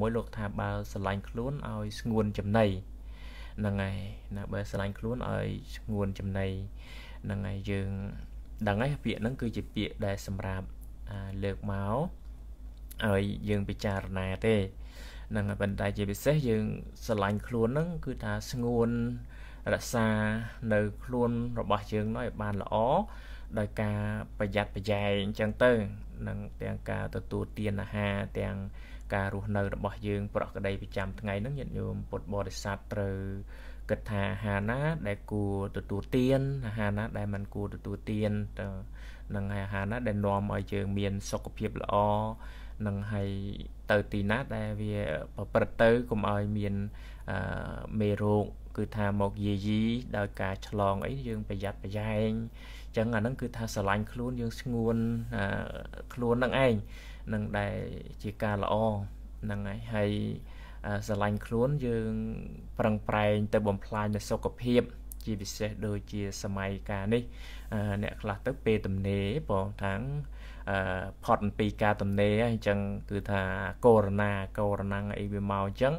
មួយលោកថាបើស្រឡាញ់ខ្លួនឲ្យស្ងួនចំណៃហ្នឹងហើយណាបើស្រឡាញ់ខ្លួនឲ្យស្ងួនចំណៃហ្នឹងហើយយើងដឹងហើយពាក្យហ្នឹងគឺជាពាក្យដែលសម្រាប់លើកមកឲ្យយើងពិចារណាទេហ្នឹងហើយប៉ុន្តែជាពិសេសយើងស្រឡាញ់ខ្លួនហ្នឹងគឺថាស្ងួនរក្សានៅខ្លួនរបស់យើងនោះឲ្យបានល្អដោយការប្រយ័ត្នប្រយែងអញ្ចឹងទៅនឹងទាំងការទទួលទានអាហារទាំងការរស់នៅរបស់យើងប្រក្តីប្រចាំថ្ងៃហ្នឹងញាតិញោមពុទ្ធបរិស័ទត្រូវគិតថាអាហារណាដែលគួរទទួលទានអាហារណាដែលមិនគួរទទួលទានទៅនឹងហើយអាហារណា ដែលនាំឲ្យយើងមាន សុខភាពល្អនឹងហើយទៅទីណាដែលវាប្រព្រឹត្តទៅកុំឲ្យមានមេរោគគឺថាមកយាយីដោយការឆ្លងអីយើងប្រយ័ត្នប្រយែងអញ្ចឹងអាហ្នឹងគឺថាស្រឡាញ់ខ្លួនយើងស្ងួនខ្លួននឹងឯងនឹងដែលជាការល្អហ្នឹងហើយហើយស្រឡាញ់ខ្លួនយើង ប្រឹងប្រែងទៅបំផ្លាញនូវសុខភាពជាពិសេសដូចជាសម័យកាលនេះ អ្នកខ្លះទៅពេលទំនេរបងថាងផុតអំពីការទំនេរអញ្ចឹងគឺថាកូវីដ-កូវីដ-អីវាមកអញ្ចឹង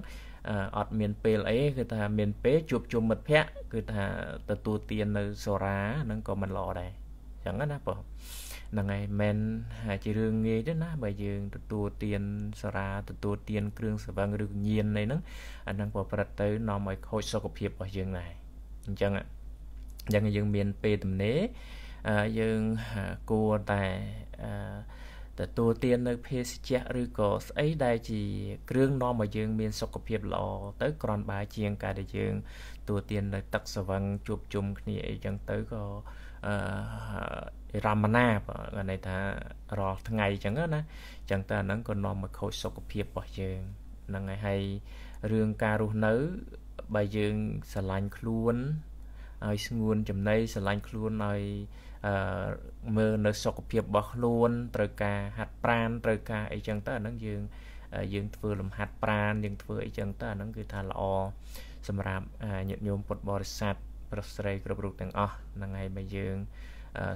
អត់មាន ពេលអីគឺថាមានពេលជួបជុំមិត្តភ័ក្តិគឺថាទទួលទាននៅសូរាហ្នឹងក៏មិនល្អដែរអញ្ចឹងណាបងហ្នឹងហើយមិនជារឿងងាយទេណាបើយើងទទួលទានសារ៉ាទទួលទានគ្រឿងស្រវឹងឬញៀនអីហ្នឹងអាហ្នឹងប្រព្រឹត្តទៅនាំឲ្យខូចសុខភាពរបស់យើងដែរអញ្ចឹងអញ្ចឹងយើងមានពេលទំនេរយើងគួរតែទទួលទាននៅភេសជ្ជៈឬក៏ស្អីដែលជាគ្រឿងនាំឲ្យយើង មានសុខភាពល្អទៅក្រាន់បើជាងការដែលយើងទទួលទាននៅទឹកស្រវឹងជួបជុំគ្នាអីចឹងទៅក៏រមណាគាត់ន័យថារាល់ថ្ងៃអញ្ចឹងណាអញ្ចឹងតែហ្នឹងក៏នាំមកខូចសុខភាពរបស់យើងហ្នឹងហើយហើយរឿងការរស់នៅបើយើងស្រឡាញ់ខ្លួនឲ្យស្ងួនចំណីស្រឡាញ់ខ្លួនឲ្យអឺមើលនៅសុខភាពរបស់ខ្លួនត្រូវការហាត់ប្រាណត្រូវការអីចឹងទៅអាហ្នឹងយើងយើងធ្វើលំហាត់ប្រាណយើងធ្វើអីចឹងទៅអាហ្នឹងគឺ ថាល្អសម្រាប់ញាតិញោមពុទ្ធបរិស័ទប្រុសស្រីគ្រប់រូបទាំងអស់ហ្នឹងហើយបើយើង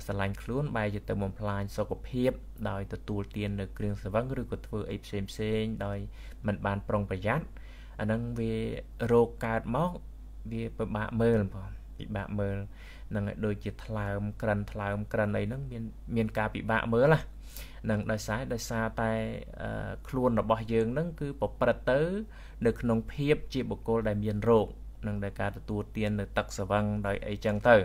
ស្រឡាញ់ខ្លួនបែរជាទៅបំផ្លាញសុខភាពដោយទទួលទាននៅគ្រឿងសង្វឹងឬក៏ធ្វើអីផ្សេងផ្សេងដោយមិនបានប្រុងប្រយ័ត្នអាហ្នឹងវារោគកើតមកវាពិបាកមើលបងពិបាកមើលនឹងដូចជាថ្លើមក្រិនថ្លើមក្រិនអីហ្នឹងមានមានការពិបាកមើលណានឹងដោយសារដោយសារតែខ្លួនរបស់យើងហ្នឹងគឺប្រព្រឹត្តទៅនៅក្នុងភាពជាបុគ្គលដែលមានរោគនឹងដែលការទទួលទាននៅទឹកស្វឹងដោយអីចឹងទៅ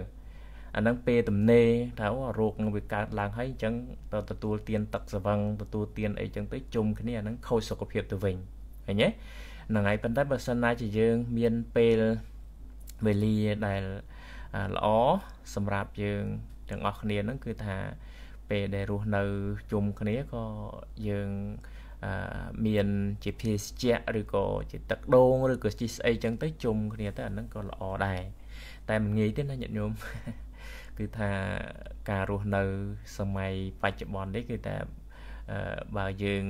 អាហ្នឹងពេលទំនេរថាអូរោគនឹងវាកើតឡើងហើយអញ្ចឹងទៅទទួលទានទឹកស្វឹងទទួលទានអីចឹងទៅជុំគ្នាអាហ្នឹងខូចសុខភាពទៅវិញឃើញទេហ្នឹងហើយប៉ុន្តែបើសិនណាជាយើង មានពេលវេលាដែលល្អសម្រាប់យើងទាំងអស់គ្នាហ្នឹងគឺថាពេលដែលរស់នៅជុំគ្នាក៏យើងមានជាភេសជ្ជៈឬក៏ជាទឹកដូងឬក៏ជីស្អីចឹងទៅជុំគ្នាទៅអាហ្នឹងក៏ល្អដែរតែមិនងាយទេណាញាតិញោមគឺថាការរស់នៅ សម័យបច្ចុប្បន្ននេះគឺតែបើយើង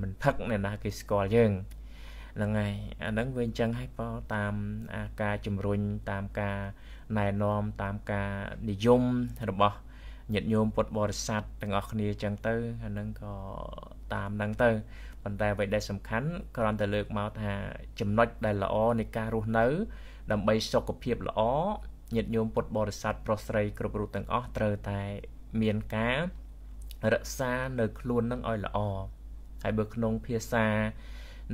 មិនផឹកអ្នកណាគេស្គាល់យើងហ្នឹងហើយអាហ្នឹងវាអញ្ចឹងហើយបើតាមការជំរុញតាមការណែនាំតាមការនិយមរបស់ញាតិញោមពុទ្ធបរិស័ទទាំងអស់គ្នាអញ្ចឹងទៅអាហ្នឹងក៏តាមហ្នឹងទៅប៉ុន្តែអ្វីដែលសំខាន់គ្រាន់តែលើកមកថា ចំណុចដែលល្អនៃការរស់នៅដើម្បីសុខភាពល្អញាតិញោមពុទ្ធបរិស័ទប្រុសស្រីគ្រប់រូបទាំងអស់ត្រូវតែមានការ រក្សានៅខ្លួននឹងឲ្យល្អហើយបើក្នុងភាសា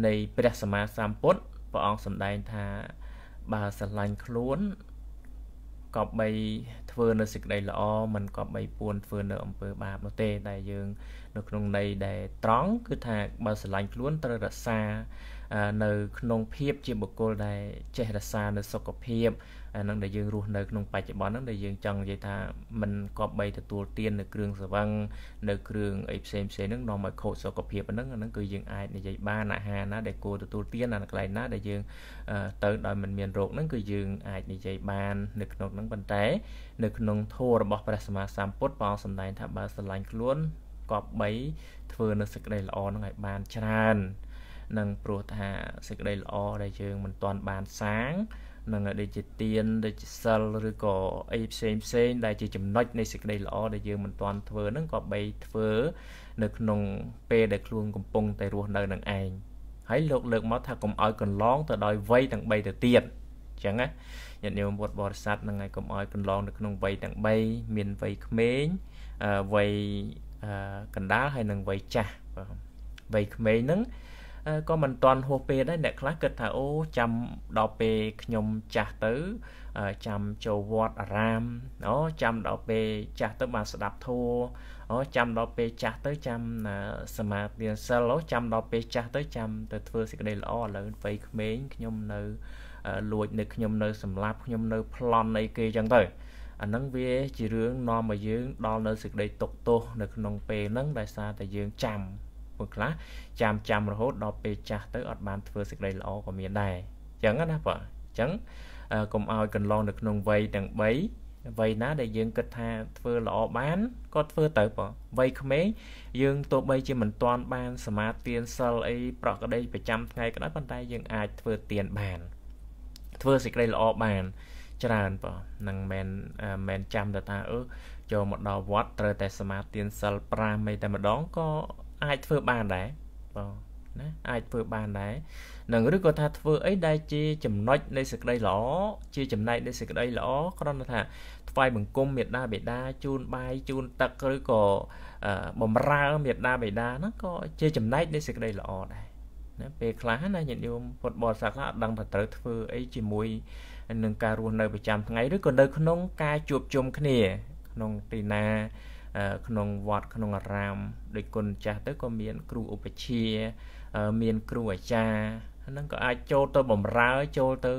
នៃព្រះសម្មាសម្ពុទ្ធព្រះអង្គសម្ដែងថាបើស្រឡាញ់ខ្លួនគប្បីធ្វើនៅសេចក្តីល្អមិនគប្បីពួនធ្វើនៅអំពើបាបនោះទេតែយើង នៅក្នុងន័យដែលត្រង់គឺថាបើស្រឡាញ់ខ្លួនត្រូវរក្សានៅក្នុងភាពជាបុគ្គលដែលចេះរក្សានៅសុខភាពអានឹងដែលយើងរស់នៅក្នុងបច្ចុប្បន្នហ្នឹងដែលយើងចង់និយាយថាมันគប្បីទទួលទាននៅគ្រឿងស្រវឹងនៅគ្រឿងអីផ្សេងផ្សេងហ្នឹងនាំឲ្យខូចសុខភាពហ្នឹងអាហ្នឹងគឺយើងអាចនិយាយបានអាហារណាដែលគួរទទួលទានអាកន្លែងណាដែលយើងទៅដោយមិនមានរោគហ្នឹងគឺយើងអាចនិយាយបាននៅក្នុងហ្នឹងប៉ុន្តែ នៅក្នុងធម៌របស់ព្រះសម្មាសម្ពុទ្ធព្រះអង្គសម្ដែងថាបើស្រឡាញ់ខ្លួនកប់3ធ្វើនៅសេចក្តីល្អនឹងឲ្យបានច្រើននឹងព្រោះថាសេចក្តីល្អដែលយើងមិនទាន់បានសាងនឹងដូចជាទៀនដូចជាសិលឬក៏អីផ្សេងផ្សេងដែលជាចំណុចនៃសេចក្តីល្អដែលយើងមិនទាន់ធ្វើហ្នឹងក៏បីធ្វើនៅក្នុងពេលដែលខ្លួនកំពុងតែរស់នៅនឹងឯងហើយលោកលើកមកថាកុំឲ្យកន្លងទៅដោយវ័យទាំង3ទៅទៀតអញ្ចឹងណាញាតិញោមពុទ្ធបរិស័ទនឹងឲ្យកុំឲ្យកន្លងនៅក្នុងវ័យទាំង3មានវ័យក្មេងវ័យកណ្ដាលហើយនិងវ័យចាស់បាទវ័យក្មេងហ្នឹងក៏មិនតន់ហួសពេលដែរអ្នកខ្លះគិតថាអូចាំដល់ពេលខ្ញុំចាស់ទៅចាំចូលវត្តអារាមអូចាំដល់ពេលចាស់ទៅបានស្ដាប់ធម៌អូចាំដល់ពេលចាស់ទៅចាំសមាធិសិលអូចាំដល់ពេលចាស់ទៅចាំទៅធ្វើសេចក្តីល្អឥឡូវវ័យក្មេងខ្ញុំនៅលួចនៅខ្ញុំនៅសម្លាប់ខ្ញុំនៅប្លន់អីគេចឹងទៅអានឹងវាជារឿងនាំឲ្យយើងដល់នៅសេចក្តីຕົកទោសនៅក្នុងពេលហ្នឹងដោយសារតែយើងចាំពលខ្លះចាំចាំរហូតដល់ពេលចាស់ទៅអត់បានធ្វើសេចក្តីល្អក៏មានដែរអញ្ចឹងណាបាទអញ្ចឹងកុំឲ្យកន្លង នៅក្នុងវ័យទាំង3វ័យណា ដែលយើងគិតថាធ្វើល្អបានក៏ធ្វើទៅបងវ័យក្មេងយើងទោះបីជាមិនទាន់បាន សមាទានសិលអីប្រក្តីប្រចាំថ្ងៃក៏ដោយប៉ុន្តែយើងអាចធ្វើទានបានធ្វើសេចក្តីល្អបានច្រើនបងនឹងមិនមិនចាំទៅថាអឺចូលមកដល់វត្តត្រូវតែសមាទានសិល5អីតែម្ដងក៏អាចធ្វើបានដែរបងណាអាចធ្វើបានដែរនឹងឬក៏ថាធ្វើអីដែលជាចំណុចនៃសេចក្តីល្អជាចំណែកនៃសេចក្តីល្អគ្រាន់តែថាថ្វាយបង្គំមេដាបេដាជូនបាយជូនទឹកឬក៏បំរើមេដាបេដាហ្នឹងក៏ជាចំណែកនៃសេចក្តីល្អដែរណាពេលខ្លះណាញាតិញោមពុទ្ធបរិស័ទខ្លះអត់ដឹងថាត្រូវធ្វើអីជាមួយនឹងការរស់នៅប្រចាំថ្ងៃឬក៏នៅក្នុងការជួបជុំគ្នា ក្នុងទីណាក្នុងវត្តក្នុងអារាមដោយគុណចាស់ទៅក៏មាន គ្រូឧបជាមានគ្រូអាចារ្យហ្នឹងក៏អាចចូលទៅបំរើចូលទៅ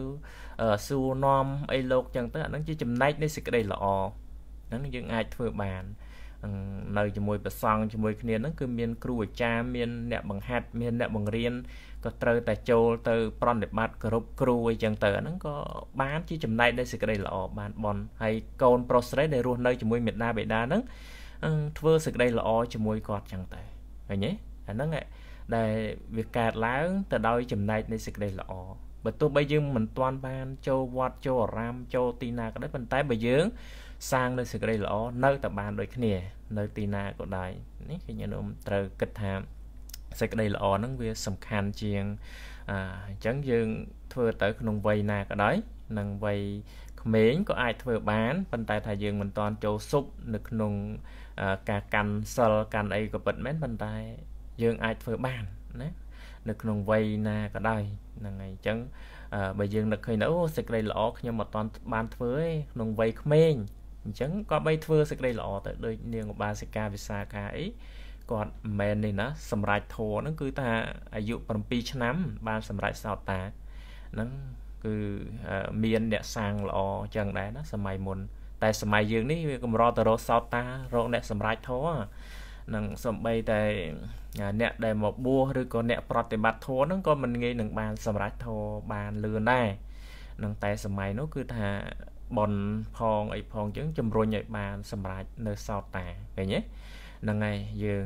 សួរនាំអីលោកចឹងទៅអាហ្នឹងជាចំណែកនៃសេចក្តីល្អហ្នឹងយើង អាចធ្វើបាន នៅជាមួយប្រសង់ជាមួយគ្នាហ្នឹងគឺមានគ្រូអាចារ្យមានអ្នកបង្ហាត់មានអ្នកបង្រៀនក៏ត្រូវតែចូលទៅប្រតិបត្តិគោរពគ្រូអីចឹងទៅអាហ្នឹងក៏បានជាចំណែកនៃសេចក្តីល្អបានបនហើយកូនប្រុសស្រីដែលរស់នៅជាមួយមេត្តាបិតាហ្នឹងធ្វើសេចក្តីល្អជាមួយគាត់ចឹងតែឃើញទេអាហ្នឹងដែលវាកើតឡើងទៅដោយចំណែកនៃសេចក្តីល្អបើទោះបីយើងមិនទាន់បាន ចូលវត្តចូលអារាម ចូលទីណាក៏ដោយប៉ុន្តែបើយើង សាង នៅសេចក្តីល្អនៅតែបាន ដូចគ្នានៅទីណាក៏ដែរនេះគឺខ្ញុំត្រូវគិតថាសេចក្តីល្អហ្នឹងវាសំខាន់ជាងអញ្ចឹងយើង ធ្វើទៅ ក្នុងវ័យណាក៏ដោយនឹងវ័យក្មេងក៏អាចធ្វើ បានប៉ុន្តែថាយើងមិនតន់ចូលសុបនៅក្នុងការកាន់សិលកាន់អីក៏ពិតមែនប៉ុន្តែយើងអាចធ្វើបានណានៅក្នុងវ័យណាក៏ដោយហ្នឹងហើយអញ្ចឹងបើយើងនឹកឃើញអូសេចក្តីល្អខ្ញុំមិនតន់បានធ្វើទេក្នុងវ័យក្មេងអញ្ចឹងក៏បីធ្វើសេចក្តីល្អទៅ ដូចនាងឧបាសិកាវិសាខាអីគាត់មែននេះណាសម្រាប់ធរហ្នឹងគឺថាអាយុ7ឆ្នាំ បានសម្រាប់សោតាហ្នឹងគឺមានអ្នកសាងល្អចឹងដែរណាសម័យមុន តែសម័យយើងនេះវាកម្រតរោសោតតារោគអ្នកសម្រេចធម៌នឹងសំបីតែអ្នកដែលមកបួសឬក៏អ្នកប្រតិបត្តិធម៌ហ្នឹងក៏មិនងាយនឹងបានសម្រេចធម៌បានលឿនដែរនឹងតែសម័យនោះគឺថាបនផងអីផងចឹងជំរុញឲ្យបានសម្រេចនៅសោតតាឃើញទេហ្នឹងហើយយើង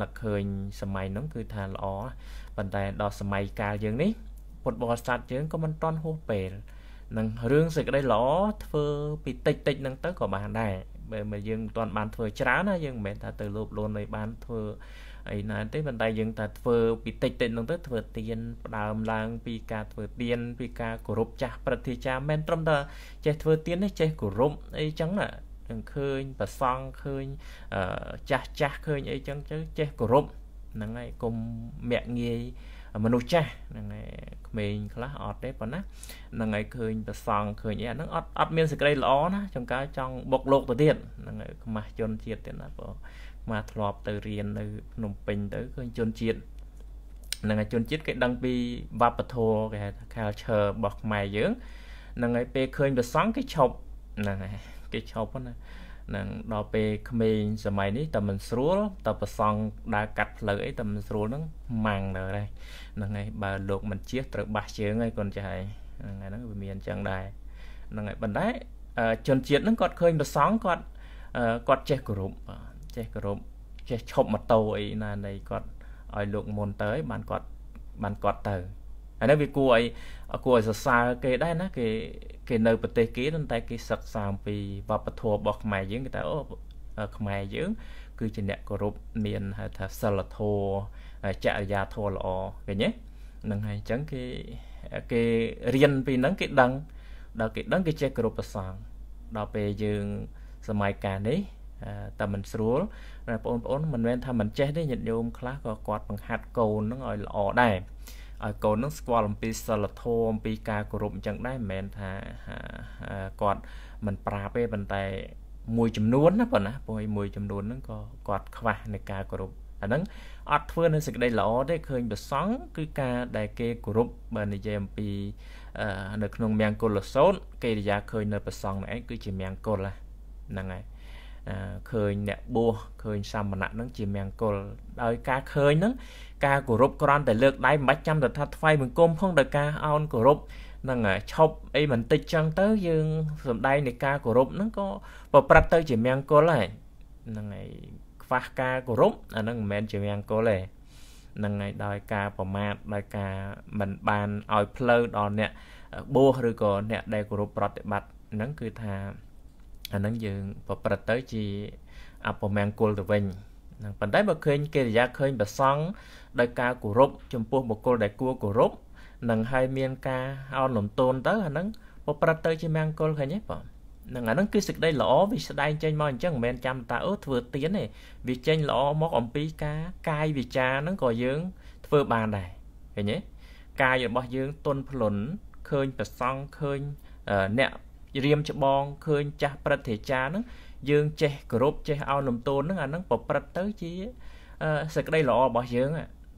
នឹកឃើញសម័យហ្នឹង គឺថាល្អប៉ុន្តែដល់សម័យកាលយើងនេះពុទ្ធបរិស័ទយើងក៏មិនតន់ហួសពេលនឹងរឿងសេចក្តីល្អធ្វើ ពីតិចតិចហ្នឹងទៅក៏បានដែរបើមិនយើងមិនទាន់បានធ្វើច្រើនណាយើងមិនមែនថាទៅលោភលន់ឲ្យបានធ្វើអីណាទេប៉ុន្តែយើងតែធ្វើពីតិចតិចហ្នឹងទៅធ្វើទៀនផ្ដើមឡើងពីការធ្វើទៀនពីការគោរពចាស់ប្រតិចាមិនត្រឹមតែចេះធ្វើទៀននេះចេះគោរពអីចឹងណានឹងឃើញប្រសង់ឃើញចាស់ចាស់ឃើញអីចឹងចេះគោរពហ្នឹងហើយកុំមាក់ងាយមនុស្សចាស់ហ្នឹងឯងក្មេងខ្លះអត់ទេប៉ុណ្ណាហ្នឹងឯងឃើញប្រសងឃើញអីអាហ្នឹងអត់អត់មានសេចក្តីល្អណាចង្ការចង់បុកលោកទៅទៀតហ្នឹងឯងខ្មាស់ជនជាតិទៀតណាបងមកធ្លាប់ទៅរៀននៅភ្នំពេញទៅឃើញជនជាតិហ្នឹងឯងជនជាតិគេដឹងពីវប្បធម៌គេហៅថា culture របស់ខ្មែរយើងហ្នឹងឯងពេលឃើញប្រសងគេឈប់ហ្នឹងឯងគេឈប់ណានឹងដល់ពេលក្មេងសម័យនេះតែមិនស្រួលតែប្រសងដើរកាត់ផ្លូវអីតែមិនស្រួលហ្នឹងម៉ាំងដល់ហើយហ្នឹងហើយបើលោកមិនជះត្រូវបាសជើងហើយកូនចាយហ្នឹងហើយហ្នឹងវាមានអញ្ចឹងដែរហ្នឹងហើយប៉ុន្តែជនជាតិហ្នឹងគាត់ឃើញប្រសងគាត់គាត់ចេះគោរពចេះគោរពចេះឈប់ម៉ូតូអីណានៃគាត់ឲ្យលោកមុនទៅហើយបានគាត់បានគាត់ទៅអានេះវាគួរឲ្យគួរឲ្យសរសើរគេដែរណាគេគេនៅប្រទេសគេតែគេសិក្សាអំពីវប្បធម៌របស់ខ្មែរយើងគេថាអូខ្មែរយើង គឺជាអ្នកគោរពមានហៅថាសិលធម៌ចរិយាធម៌ល្អឃើញទេហ្នឹងហើយអញ្ចឹងគេគេរៀនពីហ្នឹងគេដឹងដល់គេដឹងគេចេះគ្រប់ប្រសងដល់ពេលយើងសម័យកាលនេះតែមិនស្រួលបងប្អូនមិនមែនថាមិនចេះទេញាតិញោមខ្លះក៏គាត់បង្ហាត់កូនហ្នឹងឲ្យល្អដែរឲ្យកូននឹងស្គាល់អំពីសិលធម៌អំពីការគោរពអញ្ចឹងដែរមិនមែនថាគាត់មិនប្រាប់ទេប៉ុន្តែមួយចំនួនណាប៉ុណ្ណាពួកឯងមួយចំនួនហ្នឹងក៏គាត់ខ្វះនៃការគោរពអាហ្នឹងអត់ធ្វើនៅសេចក្តីល្អទេឃើញប្រសង់គឺការដែលគេគោរពបើនិយាយអំពីនៅក្នុងមៀងគុលសោតកិរិយាឃើញនៅប្រសង់ហ្នឹងឯងគឺជាមៀងគុលហ្នឹងហើយឃើញអ្នកបួសឃើញសាមណៈហ្នឹងជាមៀងគុលដោយការឃើញហ្នឹង ការគោរពក្រាន់តែលើកដៃមិនបាច់ចាំទៅថាថ្វាយបង្គំផងដោយការអោនគោរពនឹងឈប់អីបន្តិចចឹងទៅ យើងសំដែងនៃការគោរពហ្នឹងក៏ប្រព្រឹត្តទៅជាមៀងគុលហ្នឹងហើយវះការគោរពអាហ្នឹងមិនមែនជាវាំងគលទេនឹងឲ្យដោយការប្រមាថដោយការមិនបានឲ្យផ្លូវដល់អ្នកបួសឬក៏អ្នកដែលគោរពប្រតិបត្តិហ្នឹងគឺថាអាហ្នឹងយើងប្រព្រឹត្តទៅជាអពមង្គលទៅវិញហ្នឹងប៉ុន្តែបើឃើញកិរិយាឃើញប្រសង់ដោយការគោរពចំពោះបុគ្គលដែលគួរគោរពនឹងឲ្យមានការអោនលំទោនទៅអាហ្នឹងប្រព្រឹត្តទៅជាមង្គលឃើញទេបងនឹងអានឹងគឺសេចក្តីល្អវាស្ដែងចេញមកអញ្ចឹងមិនមែនចាំតាអូធ្វើទៀនទេវាចេញល្អមកអំពីការកាយវិចារហ្នឹងក៏យើងធ្វើបានដែរឃើញទេកាយរបស់យើងទន់ភ្លន់ឃើញប្រសង់ឃើញអ្នករៀមច្បងឃើញចាស់ព្រឹទ្ធាចារ្យហ្នឹងយើងចេះគោរពចេះឲ្យលំទោនហ្នឹងអាហ្នឹងប្រព្រឹត្តទៅជាសេចក្តីល្អរបស់យើង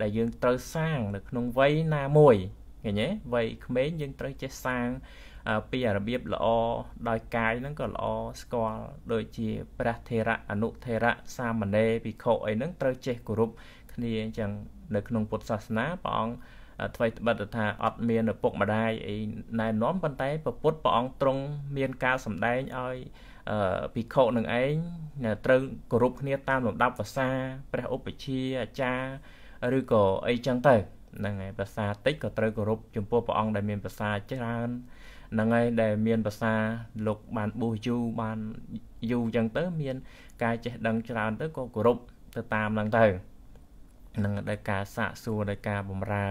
ដែលយើងត្រូវសាងនៅក្នុងវ័យណាមួយឃើញទេវ័យក្មេងយើងត្រូវចេះសាងពីរបៀបល្អដោយកាយហ្នឹងក៏ល្អស្គាល់ដូចជាព្រះធេរៈអនុធេរៈសាមណេរភិក្ខុអីហ្នឹងត្រូវចេះគោរពគ្នាអញ្ចឹងនៅក្នុងពុទ្ធសាសនាព្រះអង្គថ្មីត្បិតថាអត់មានឪពុកម្ដាយអីណែនាំប៉ុន្តែព្រះពុទ្ធព្រះអង្គទ្រង់មានការសម្ដែងឲ្យភិក្ខុនឹងឯងត្រូវគោរពគ្នាតាមលំដាប់ភាសាព្រះឧបជាអាចារ្យឬក៏អីចឹងទៅហ្នឹងហើយភាសាតិចក៏ត្រូវគោរពចំពោះព្រះអង្គដែលមានភាសាច្រើនហ្នឹងហើយដែលមានភាសាលោកបានប៊ូសយូរបានយូរអញ្ចឹងទៅមាន ការចេះដឹងច្រើនទៅក៏គោរពទៅតាមហ្នឹងទៅនឹងដោយការសាកសួរដោយការបំរើ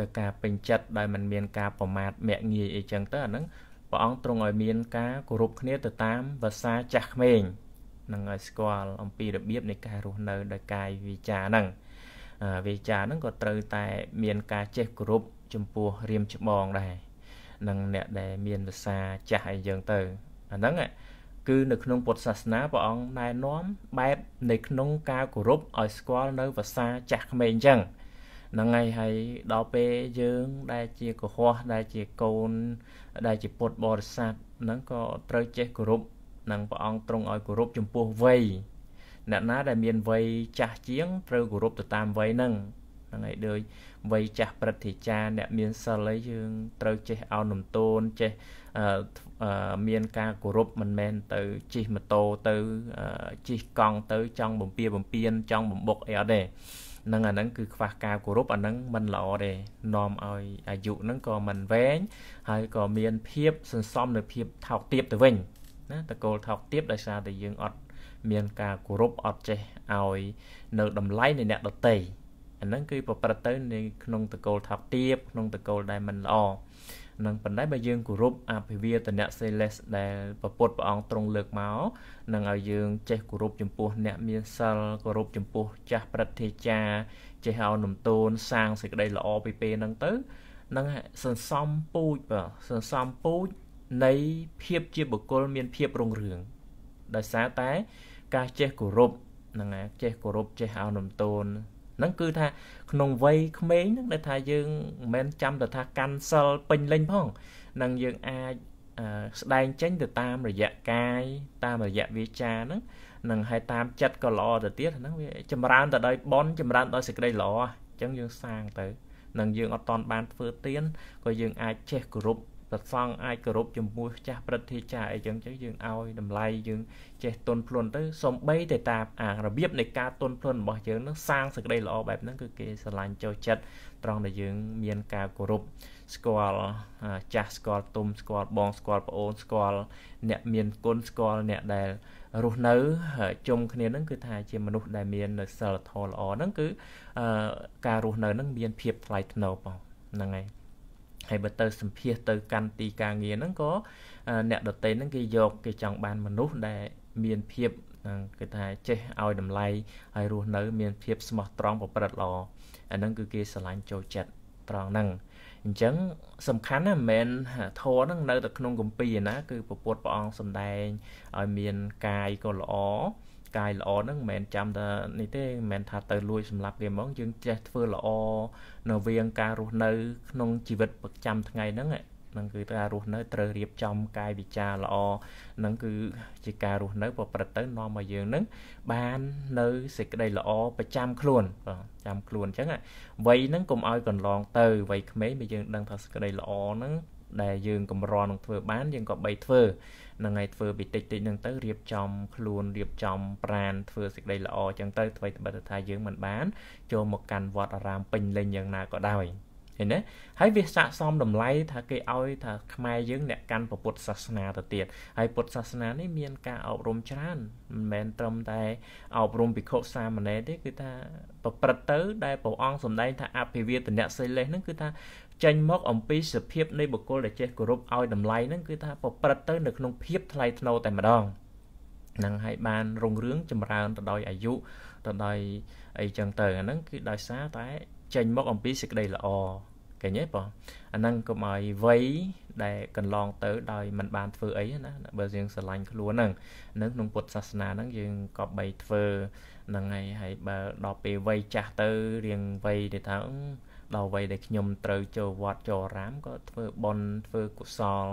ដោយការពេញចិត្តដោយមិនមាន ការប្រមាថមាក់ងាយអីចឹងទៅអាហ្នឹងព្រះអង្គទ្រង់ឲ្យមានការគោរពគ្នាទៅតាមភាសាចាស់ក្មេងនឹងឲ្យស្គាល់អំពីរបៀបនៃការរស់នៅដោយកាយវិចារហ្នឹងវិចារហ្នឹងក៏ត្រូវតែមានការចេះគោរពចំពោះរៀមច្បងដែរនិងអ្នកដែលមានភាសាចាស់អីយ៉ាងទៅអាហ្នឹងគឺនៅក្នុងពុទ្ធសាសនាព្រះអង្គណែនាំបែបនៅក្នុងការគោរពឲ្យស្គាល់នៅភាសាចាស់ក្មេងអញ្ចឹងហ្នឹងហើយហើយដល់ពេលយើងដែលជាកុហកដែលជាកូន ដែលជាពុទ្ធបរិស័ទហ្នឹងក៏ត្រូវចេះគោរពនឹងព្រះអង្គទ្រង់ឲ្យគោរពចំពោះវ័យអ្នកណាដែលមានវ័យចាស់ជាងត្រូវគោរពទៅតាមវ័យហ្នឹងហ្នឹងហើយដូចវ័យចាស់ព្រឹទ្ធាចារ្យអ្នកមានសិលអីយើងត្រូវចេះអោនលំទោនចេះមានការគោរពមិនមែនទៅជិះម៉ូតូទៅជិះកង់ទៅចង់បំពៀបំពៀនចង់បំបុកអីអត់ទេនឹងអាហ្នឹងគឺខ្វះការគោរពអាហ្នឹងមិនល្អទេនាំឲ្យអាយុហ្នឹងក៏មិនវែងហើយក៏មានភាពសន្សំនៅភាពថោកទាបទៅវិញណាតកូលថោកទាបដោយសារតែយើងអត់មានការគោរពអត់ចេះឲ្យ នៅតម្លៃនៃអ្នកដតីអាហ្នឹងគឺ ប្រព្រឹត្តទៅនៅក្នុងតកូលថោកទាបក្នុងតកូលដែលមិនល្អនឹងប៉ុន្តែបើយើងគោរពអភិវាទនៈសេលេសដែលពពុទ្ធព្រះអង្គទ្រង់លើកមកនឹងឲ្យយើងចេះគោរពចំពោះអ្នកមានសិលគោរពចំពោះចាស់ព្រឹទ្ធាចារ្យចេះឲ្យនំតូនសាងសេចក្តីល្អពីពេលហ្នឹងទៅនឹងសន្សំពូជបាទសន្សំពូជនៃភាពជាបុគ្គលមានភាពរុងរឿងដោយសារតែការចេះគោរពនឹងចេះគោរពចេះឲ្យនំតូនហ្នឹងគឺថាក្នុងវ័យក្មេងហ្នឹងដែលថាយើងមិនមែនចាំតែថាកាន់សិលពេញលេញផងនឹងយើងអាចស្ដែងចេញទៅតាមរយៈកាយតាមរយៈវាចាហ្នឹងនឹងហើយតាមចិត្តក៏ល្អទៅទៀតហ្នឹងវាចម្រើនទៅដោយបនចម្រើនដោយសេចក្តីល្អអញ្ចឹងយើងសាងទៅនឹងយើងអត់តន់បានធ្វើទៀនក៏យើង អាចចេះគ្រប់ព្រះសង្ឃអាចគោរពចំពោះចាស់ព្រឹទ្ធាចារ្យអីចឹងចឹងយើងឲ្យតម្លៃយើងចេះទន់ភ្លន់ទៅសំបីតែតាមអារបៀបនៃការទន់ភ្លន់របស់យើងនឹងសាងសេចក្តីល្អបែបហ្នឹងគឺគេស្រឡាញ់ចូលចិត្តត្រង់ដែលយើង មានការគោរពស្គាល់ចាស់ស្គាល់ទុំស្គាល់បងស្គាល់ប្អូនស្គាល់អ្នក មានគុណស្គាល់អ្នកដែល រស់នៅជុំគ្នានឹងគឺថាជាមនុស្សដែលមានសិលធម៌ល្អហ្នឹងគឺការរស់នៅនឹងមានភាពថ្លៃថ្នូរបងហ្នឹងហើយហើយបើទៅសម្ភាសទៅ កាន់ទីការងារហ្នឹងក៏អ្នកដតេហ្នឹងគេយកគេចង់បានមនុស្សដែល មានភាពគេថាចេះឲ្យតម្លៃហើយរស់នៅមានភាពស្មោះត្រង់ប្រព្រឹត្តល្អអាហ្នឹងគឺគេស្រឡាញ់ចូលចិត្តត្រង់ហ្នឹងអញ្ចឹង សំខាន់ណាមិនធរហ្នឹងនៅតែក្នុងគម្ពីរណាគឺពុទ្ធព្រះអង្គសំដែងឲ្យមានកាយក៏ល្អ sky ល្អហ្នឹងមិនមែនចាំតែនេះទេមិនមែនថាទៅលួចសម្រាប់វាហ្មង យើងចេះធ្វើល្អនៅវាងការរស់នៅក្នុងជីវិតប្រចាំថ្ងៃហ្នឹងហ្នឹងគឺការរស់នៅត្រូវរៀបចំកាយវិការល្អហ្នឹងគឺជាការរស់នៅប្រព្រឹត្តទៅនាំឲ្យយើងហ្នឹងបាននៅសេចក្តីល្អប្រចាំខ្លួនបាទចាំខ្លួនអញ្ចឹងវ័យហ្នឹងកុំឲ្យកន្លងទៅវ័យក្មេងបើយើងដឹង ថាសេចក្តីល្អហ្នឹងដែលយើងកម្រនឹងធ្វើបានយើងក៏បីធ្វើនឹងឲ្យធ្វើពីតិចតិចហ្នឹងទៅរៀបចំខ្លួនរៀបចំប្រានធ្វើសេចក្តីល្អអញ្ចឹងទៅអ្វីត្បិតថាយើងមិនបានចូលមកកាន់វត្តអារាមពេញលេញយ៉ាងណាក៏ដោយឃើញទេហើយវាស័កសមតម្លៃថាគេឲ្យថាខ្មែរយើង អ្នកកាន់ពុទ្ធសាសនាទៅទៀតហើយពុទ្ធសាសនានេះមានការអប់រំច្រើនមិនមែនត្រឹមតែអប់រំភិក្ខុសាមណេរទេគឺថាប្រព្រឹត្តទៅ ដែលព្រះអង្គសម្ដែងថាអភិវេទនៈសិលេសហ្នឹងគឺថាចេញមក អំពីសភាពនៃបុគ្គលដែលចេះគោរពឲ្យតម្លៃហ្នឹងគឺថា ប្រព្រឹត្តទៅនៅក្នុងភាពថ្លៃថ្នូរតែម្ដងនឹងឲ្យបានរុងរឿងចម្រើនទៅដោយអាយុទៅដោយអីចឹងទៅអាហ្នឹងគឺដោយសារតែចេញមកអំពីសេចក្តីល្អឃើញទេបងអាហ្នឹងកុំឲ្យវ័យដែលកន្លងទៅដោយមិនបានធ្វើអីណាបើយើងស្រឡាញ់ខ្លួនហ្នឹងនៅក្នុងពុទ្ធសាសនាហ្នឹងយើងក៏បីធ្វើហ្នឹងហើយហើយបើដល់ពេលវ័យចាស់ទៅរៀងវ័យទៅថាដល់អ្វីដែលខ្ញុំត្រូវចូលវត្តចូលរាមក៏ធ្វើបុណ្យធ្វើកុសល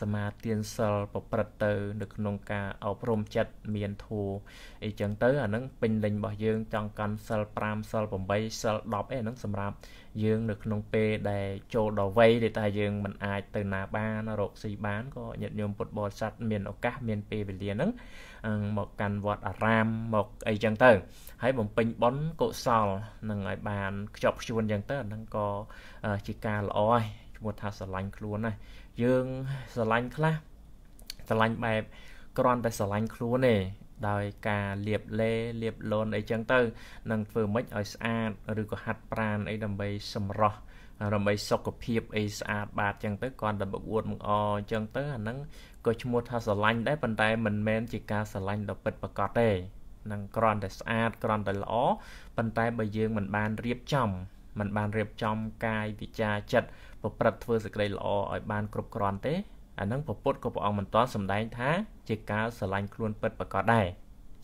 សមាទានសិលប្រព្រឹត្តទៅ នៅក្នុងការអប់រំចិត្តមានធម៌អីចឹងទៅអានឹងពេញលេញរបស់យើងចង់កាន់សិល5សិល8សិល10អីអានឹងសម្រាប់យើងនៅក្នុងពេលដែលចូលដល់វ័យដែលតែយើងមិនអាចទៅណាបាន រកស៊ីបានក៏ញាតិញោមពុទ្ធបរិស័ទមានឱកាសមាន ពេលវេលាហ្នឹងមកកាន់វត្តអារាមមកអីចឹងទៅហើយបំពេញបុណ្យកុសលនឹងឲ្យបានខ្ជាប់ខ្ជួនយ៉ាងទៅអាហ្នឹងក៏ជាការល្អហើយឈ្មោះថាស្រឡាញ់ខ្លួនណាយើងស្រឡាញ់ខ្លះស្រឡាញ់បែបគ្រាន់តែស្រឡាញ់ខ្លួនទេដោយការលាបឡេលាបលូនអីចឹងទៅនឹងធ្វើម៉េចឲ្យស្អាតឬក៏ហាត់ប្រានអីដើម្បីសម្រស់ដើម្បីសុខភាពអីស្អាតបាទចឹងទៅគាត់តែបកអួតមកអចឹងទៅអាហ្នឹងក៏ឈ្មោះថាស្រឡាញ់ដែរប៉ុន្តែ មិនមែនជាការស្រឡាញ់ដ៏ពិតប្រាកដទេនឹងគ្រាន់តែស្អាតគ្រាន់តែល្អប៉ុន្តែបើយើងមិនបានរៀបចំមិនបានរៀបចំកាយវិចារចិត្តប្រព្រឹត្តធ្វើសេចក្តីល្អឲ្យបានគ្រប់គ្រាន់ទេអានឹងពពុទ្ធក៏ព្រះអង្គមិនតន់សម្ដែងថាជាការស្រឡាញ់ខ្លួនពិតប្រកបដែរ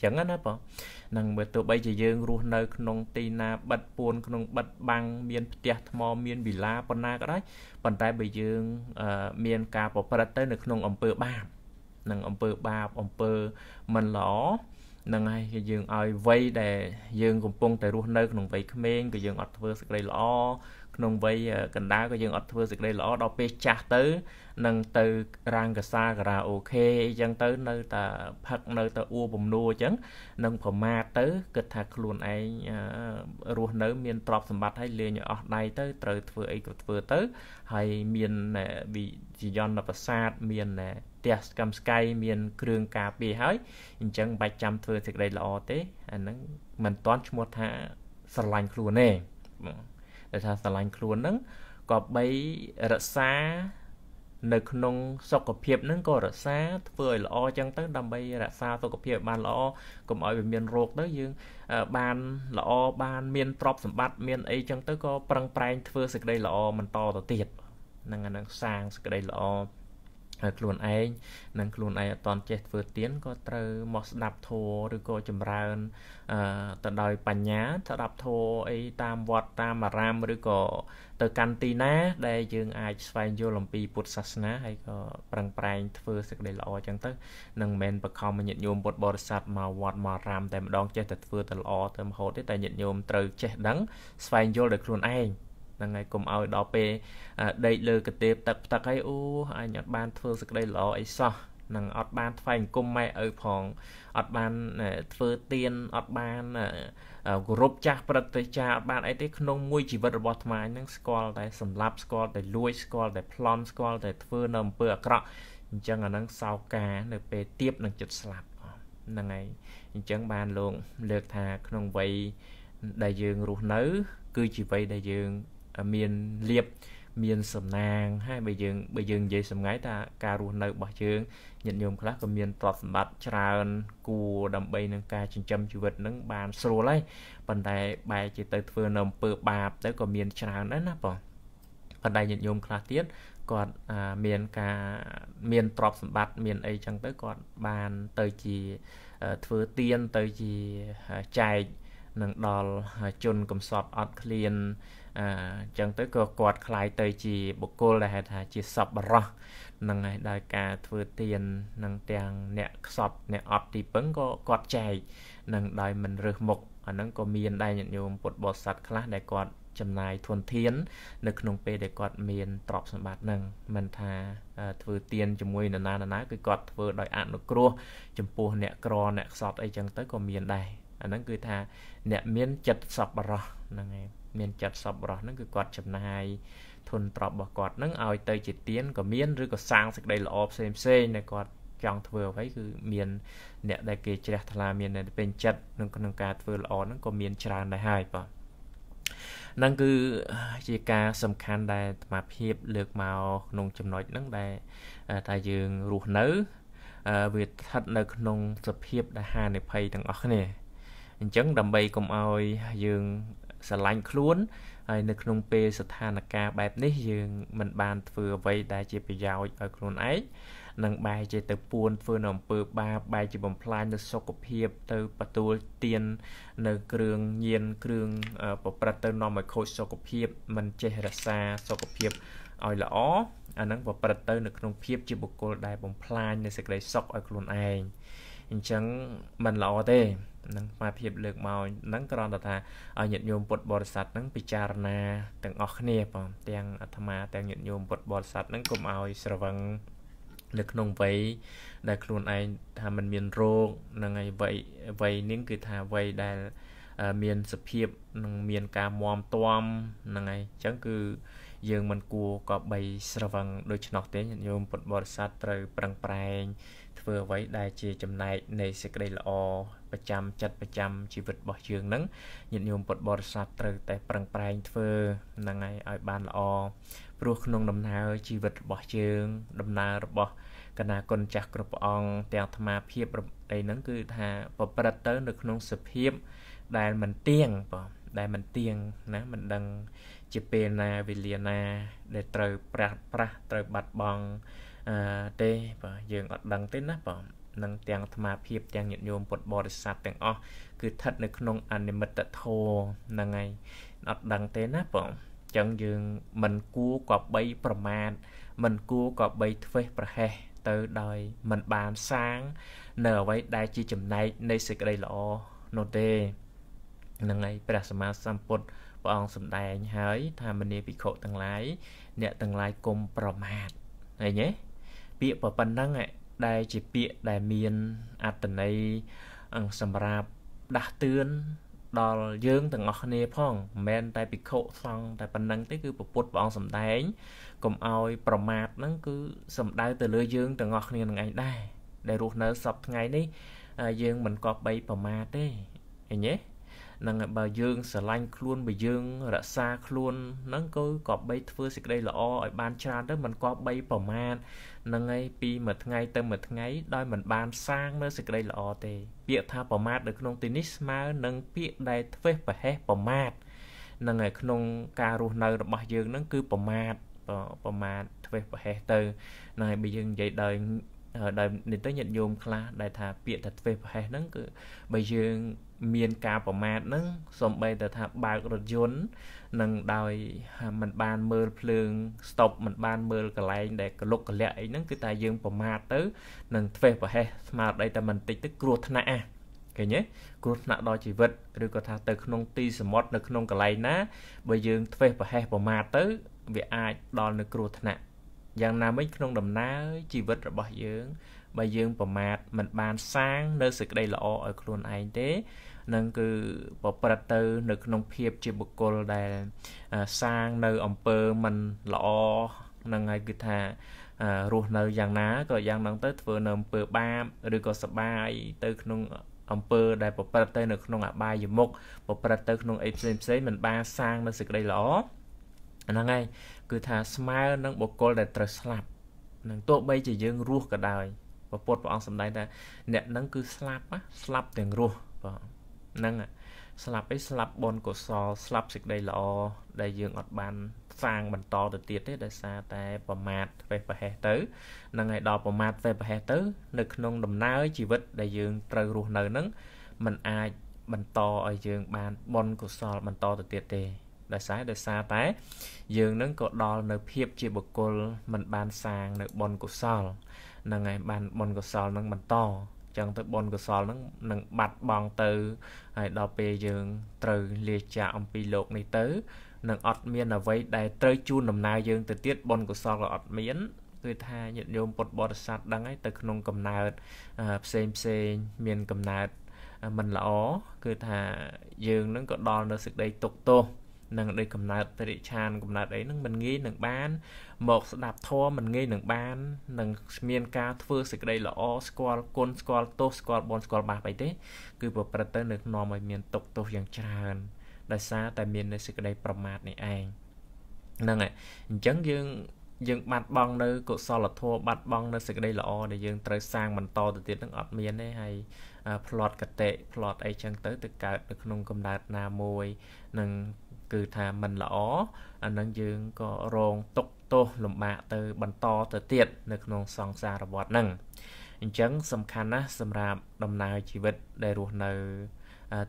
ចឹងណាបងនឹងមើលទៅបីជាយើងរស់នៅក្នុងទីណាបិទពួន ក្នុងបិទបាំងមានផ្ទះថ្មមានវិឡាប៉ុណ្ណាក៏ដោយប៉ុន្តែបើយើង មានការប្រព្រឹត្តទៅ នៅក្នុងអំពើបាបនឹងអំពើបាបអំពើមិនល្អនឹងហើយគឺយើងឲ្យវ័យដែលយើងកំពុងតែរស់នៅក្នុងវ័យក្មេងគឺយើងអត់ធ្វើសេចក្តីល្អក្នុងវ័យកណ្ដាលក៏យើងអត់ធ្វើសេចក្តីល្អដល់ពេលចាស់ទៅនឹងទៅរាងកសាការ៉ាអូខេអញ្ចឹងទៅនៅតែផឹកនៅតែអួបំនួរអញ្ចឹងនឹងប្រមាទទៅ គិតថាខ្លួនឯងរស់នៅមានទ្រព្យសម្បត្តិហើយលេងអស់ដៃទៅត្រូវធ្វើអីក៏ធ្វើទៅហើយមានវិជ្ជាយន្តប្រសាទមានផ្ទះស្កឹមស្កៃមានគ្រឿងការពារហើយអញ្ចឹងបាច់ចាំធ្វើសេចក្តីល្អទេអាហ្នឹងមិនតន់ឈ្មោះថាស្រឡាញ់ខ្លួនទេដែលថាស្រឡាញ់ខ្លួនហ្នឹងក៏បីរក្សានៅក្នុងសុខភាពហ្នឹងក៏រក្សាធ្វើឲ្យល្អចឹងទៅដើម្បីរក្សា សុខភាពបានល្អកុំឲ្យវាមានរោគទៅយើងបានល្អបាន មានទ្រព្យសម្បត្តិមានអីចឹងទៅក៏ប្រឹងប្រែងធ្វើសេចក្តីល្អបន្តទៅទៀតហ្នឹងអានឹងសាងសេចក្តីល្អហើយខ្លួនឯងនិងខ្លួនឯងអត់តន់ចេះធ្វើទៀនក៏ត្រូវមកស្ដាប់ធម៌ឬក៏ចម្រើនអឺទៅដោយបញ្ញាស្ដាប់ធម៌អីតាមវត្តតាមអារាមឬក៏ទៅកាន់ទីណា ដែលយើង អាចស្វែងយល់អំពីពុទ្ធសាសនាហើយក៏ប្រឹងប្រែងធ្វើសេចក្តីល្អចឹងទៅនឹងមិនបខំញាតិញោមពុទ្ធបរិស័ទមកវត្តមកអារាមតែម្ដងចេះតែធ្វើតែល្អទៅមហូតទេតែញាតិញោមត្រូវចេះដឹងស្វែងយល់ដោយខ្លួនឯងហ្នឹងហើយកុំឲ្យដល់ពេលដេកលើកទេបទឹកផ្ទឹកហើយអូអញអត់បាន ធ្វើសក្តីល្អអីសោះនឹងអត់បានថ្វាយអង្គមម៉ែឪផងអត់បានធ្វើទៀនអត់បានគោរពចាស់ប្រតិចារអត់បានអីទេក្នុងមួយជីវិតរបស់ថ្មហ្នឹងស្គាល់តែសម្លាប់ស្គាល់តែលួចស្គាល់តែប្លន់ស្គាល់តែធ្វើនៅអំពើអាក្រក់អញ្ចឹងអាហ្នឹងសោកការនៅពេលទៀបនឹងចិត្តស្លាប់ហ្នឹងហើយអញ្ចឹងបានលោកលើកថាក្នុងវ័យដែលយើងរស់នៅ គឺជាវ័យដែលយើងមានលៀបមានសំណាង ហើយបើយើងបើយើងនិយាយសម្ងាយថាការរស់នៅរបស់យើងញាតិញោមខ្លះក៏មានទ្រព្យសម្បត្តិច្រើន គួរដើម្បីនឹងការចិញ្ចឹមជីវិតនឹងបាន ស្រួលហើយប៉ុន្តែ បែរជាទៅធ្វើនៅអំពើ បាប ទៅក៏មានច្រើនដែរណាបងប៉ុន្តែញាតិញោមខ្លះទៀតគាត់មានការ មានទ្រព្យសម្បត្តិមានអីចឹងទៅគាត់ បានទៅជាធ្វើទៀនទៅជាចែកនឹងដល់ជនកំសត់អត់ឃ្លានអញ្ចឹងទៅក៏គាត់คล้ายទៅជាបុគ្គលដែលហៅថាជាសពបរោះនឹងឯដោយការធ្វើទៀននឹងទាំងអ្នកខ្សត់អ្នកអត់ទីពឹងក៏គាត់ចែកនឹងដោយមិនរើសមុខអាហ្នឹងក៏មានដែរញាតិញោមពុទ្ធបរិស័ទខ្លះដែលគាត់ចំណាយធនធាននៅក្នុងពេលដែលគាត់មានទ្រព្យសម្បត្តិហ្នឹងមិនថាធ្វើទៀនជាមួយនរណាណាគឺគាត់ធ្វើដោយអនុគ្រោះចំពោះអ្នកក្រអ្នកខ្សត់អីចឹងទៅក៏មានដែរអាហ្នឹងគឺថាអ្នកមានចិត្តសប្បុរសហ្នឹងឯងមានចិត្តសប្បុរសហ្នឹងគឺគាត់ចំណាយធនទ្រព្យរបស់គាត់ហ្នឹងឲ្យទៅជាទានក៏មាន ឬក៏សាងសេចក្តីល្អផ្សេងផ្សេងដែលគាត់ចង់ធ្វើអ្វីគឺមានអ្នកដែលគេជ្រះថ្លាមានអ្នកពេញចិត្តនឹងក្នុងការធ្វើល្អហ្នឹងក៏មានច្រើនដែរហើយបាទហ្នឹងគឺជាការសំខាន់ដែលអាត្មាភាពលើកមកក្នុងចំណុចហ្នឹងដែលថាយើងរស់នៅវាស្ថិតនៅក្នុង សភាពដែលហានិភ័យទាំងអស់គ្នាអញ្ចឹង ដើម្បីកុំឲ្យយើងស្រឡាញ់ខ្លួនហើយនៅក្នុងពេលស្ថានភាពបែប នេះយើងមិនបានធ្វើអ្វី ដែលជាប្រយោជន៍ឲ្យខ្លួនឯងនឹងបែរជាទៅពួនធ្វើនៅអំពើបាបបែរជាបំផ្លាញទៅសុខភាព ទៅបទួលទៀននៅគ្រឿងញៀនគ្រឿងប្រព្រឹត្តទៅនាំឲ្យខូចសុខភាព មិនចេះរក្សា សុខភាពឲ្យល្អអាហ្នឹងប្រព្រឹត្តទៅនៅក្នុងភាព ជាបុគ្គលដែលបំផ្លាញនៅសេចក្តីសុខឲ្យខ្លួនឯងអញ្ចឹងมันល្អទេនឹងមកភាព លើកមកហ្នឹងគ្រាន់តែថាឲ្យញាតិញោមពុទ្ធបរិស័ទហ្នឹងពិចារណាទាំងអស់គ្នាបងទាំងអាត្មាទាំងញាតិញោមពុទ្ធបរិស័ទហ្នឹងកុំឲ្យស្រវឹងនៅក្នុងវ័យដែលខ្លួនឯងថាมันមានរោគនឹងហើយវ័យវ័យនេះគឺថាវ័យដែលមានសភាពនឹងមានការមមទាំហ្នឹងហើយអញ្ចឹងគឺយើងមិនគួរក៏បីស្រវឹងដូច្នោះទេញាតិញោមពុទ្ធបរិស័ទត្រូវប្រឹងប្រែងធ្វើអ្វីដែលជាចំណែកនៃសេចក្តីល្អប្រចាំចិត្តប្រចាំជីវិតរបស់យើងនឹងញាតិញោមពុទ្ធបរិស័ទត្រូវតែប្រឹងប្រែងធ្វើហ្នឹងហើយឲ្យបានល្អព្រោះក្នុងដំណើរជីវិតរបស់យើង ដំណើររបស់កណាគុណចាស់គ្រប់ព្រះអង្គទាំងអាត្មាភាពអីហ្នឹងគឺថាប្រព្រឹត្តទៅ នៅក្នុងសភាពដែលមិនទៀងបងដែលមិនទៀងណាមិនដឹងជាពេលណាវេលាណា ដែលត្រូវប្រាស់ប្រាស់ត្រូវបាត់បង់អឺទេបាទយើងអត់ដឹងទេណាបាទនឹងទាំងអាត្មាភាពទាំងញាតិញោមពុទ្ធបរិស័ទទាំងអស់គឺស្ថិតនៅក្នុងអនិមិត្តធម៌ហ្នឹងហើយអត់ដឹងទេណាបងអញ្ចឹងយើងមិនគួរក៏បីប្រមាថមិនគួរក៏បីធ្វេសប្រហែសទៅដោយមិនបានសាងនៅអ្វីដែលជាចំណែកនៃសេចក្តីល្អនោះទេហ្នឹងហើយព្រះសម្មាសម្ពុទ្ធព្រះអង្គសម្ដែងហើយថាមនីភិក្ខុទាំងឡាយអ្នកទាំងឡាយគុំប្រមាថអីញ៉េពាក្យប៉ុណ្ណឹងដែលជាពាក្យដែលមានអត្តន័យសម្រាប់ដាស់តឿនដល់យើងទាំងអស់គ្នាផងមិនមែនតែភិក្ខុសង្ឃតែប៉ុណ្ណឹង ទេ គឺពុទ្ធព្រះអង្គសម្ដែងកុំឲ្យ ប្រមាថហ្នឹងគឺសំដៅទៅលើយើងទាំងអស់គ្នានឹងឯងដែរដែលរស់នៅសពថ្ងៃនេះ យើងមិនកប់បីប្រមាទទេឃើញទេនឹងបើយើងស្រឡាញ់ខ្លួនបើយើងរក្សាខ្លួនហ្នឹងក៏ក៏បីធ្វើសេចក្តីល្អឲ្យបានច្រើនទៅមិនក៏បីប្រមាថហ្នឹងហើយពីមួយថ្ងៃទៅមួយថ្ងៃដោយមិនបានសាងនៅសេចក្តីល្អទេពាក្យថាប្រមាថនៅក្នុងទីនេះស្មើនឹងពាក្យដែលធ្វេសប្រហែសប្រមាថនឹងឯក្នុងការរស់នៅរបស់យើងហ្នឹងគឺប្រមាថប្រមាថធ្វេសប្រហែសទៅនឹងឯបើយើងនិយាយដោយដែលនិតិញាតិញោមខ្លះដែលថាពាក្យថាធ្វេសប្រហែសហ្នឹងគឺបើយើងមានការប្រមាថហ្នឹងសំបីតែថាបើករថយន្តនឹងដោយมันបានមើលភ្លើងស្តុបมันបាន មើលកន្លែងដែលកលុកកលាក់អីហ្នឹងគឺតែយើងប្រមាថទៅនឹងធ្វេសប្រហែសស្មារតីតែមិនតិចទៅគ្រោះថ្នាក់អាឃើញទេគ្រោះថ្នាក់ដល់ជីវិតឬក៏ថាទៅក្នុងទីសមុទ្រនៅក្នុងកន្លែងណា បើយើងធ្វេសប្រហែសប្រមាថទៅ វាអាចដល់នឹងគ្រោះថ្នាក់យ៉ាងណាមិញក្នុងដំណើរជីវិតរបស់យើងបើយើងប្រមាថមិនបានសាង នៅសេចក្តីល្អឲ្យខ្លួនឯងទេនឹងគឺប្រព្រឹត្តទៅនៅក្នុងភាពជាបុគ្គលដែលសាងនៅអំពើមិនល្អនឹងហើយគឺថារស់នៅយ៉ាងណាក៏យ៉ាងហ្នឹងទៅធ្វើនៅអំពើបាបឬក៏សបាយទៅក្នុងអំពើដែលប្រព្រឹត្តទៅនៅក្នុងអបាយមុខប្រព្រឹត្តទៅក្នុងអីផ្សេងផ្សេងមិនបានសាងនៅសេចក្តីល្អអាហ្នឹងហើយគឺថាស្មើនឹងបុគ្គលដែលត្រូវស្លាប់នឹងទោះបីជាយើងរស់ក៏ដោយព្រះពុទ្ធព្រះអង្គសម្ដែងថាអ្នកហ្នឹងគឺស្លាប់ណាស្លាប់ទាំងរស់បាទហ្នឹងស្លាប់ឯងស្លាប់បុណ្យកុសលស្លាប់សេចក្តីល្អដែលយើងអត់បាន សាង បន្តទៅទៀតទេដោយសារតែប្រមាថវេសប្រហែសទៅនឹងឲ្យដល់ប្រមាថវេសប្រហែសទៅ នៅក្នុងដំណើរជីវិត ដែលយើងត្រូវរស់នៅហ្នឹងมันអាចបន្តឲ្យយើង បានបុណ្យកុសល បន្តទៅទៀតទេដោយសារដោយសារតែ យើងនឹងក៏ដល់នៅភាពជាបុគ្គលមិនបានសាង នៅបុណ្យកុសលនឹងឯងបានបុណ្យកុសល នឹងបន្តចឹងទៅបុណ្យកុសលនឹងនឹងបាត់បង់ទៅហើយដល់ពេលយើងត្រូវលាចាកអំពីលោកនេះទៅនឹងអត់មានអ្វីដែលត្រូវជូនដំណើរយើងទៅទៀតបុណ្យកុសលក៏អត់មាន គឺ ថាញាតិញោមពុទ្ធបរិស័ទដឹងហើយទៅក្នុងកំណើតផ្សេងផ្សេងមានកំណើតមិនល្អគឺថាយើងនឹងក៏ដល់នៅសេចក្តីទុកទោសនឹងដូចកំណើតបរិឆានកំណើតអីហ្នឹងมันងាយនឹងបានមកស្ដាប់ធម៌มันងាយនឹងបាននឹងមានការធ្វើសេចក្តីល្អស្គាល់គុណស្គាល់ទោសស្គាល់បុណ្យស្គាល់បាបអីទេគឺ ប្រព្រឹត្តទៅនឹងនាំឲ្យមានទុក្ខទោសយ៉ាងច្រើនដោយសារតែមាននៅសេចក្តីប្រមាទនេះឯងហ្នឹងហើយអញ្ចឹងយើងយើងបាត់បង់នៅកុសលធម៌បាត់បង់នៅសេចក្តីល្អដែលយើងត្រូវសាងបន្តទៅទៀតនឹង អត់មានទេហើយផ្្លត់កតិផ្្លត់អីចឹងទៅទៅកើតនៅក្នុងកំណើតណាមួយនឹងគឺថាมันល្អអានឹងយើងក៏រងទុកទោសលំបាកទៅបន្តទៅទៀតនៅ ក្នុងសង្សារវដ្តហ្នឹងអញ្ចឹងសំខាន់ណាស់សម្រាប់ដំណើរជីវិតដែលរស់នៅ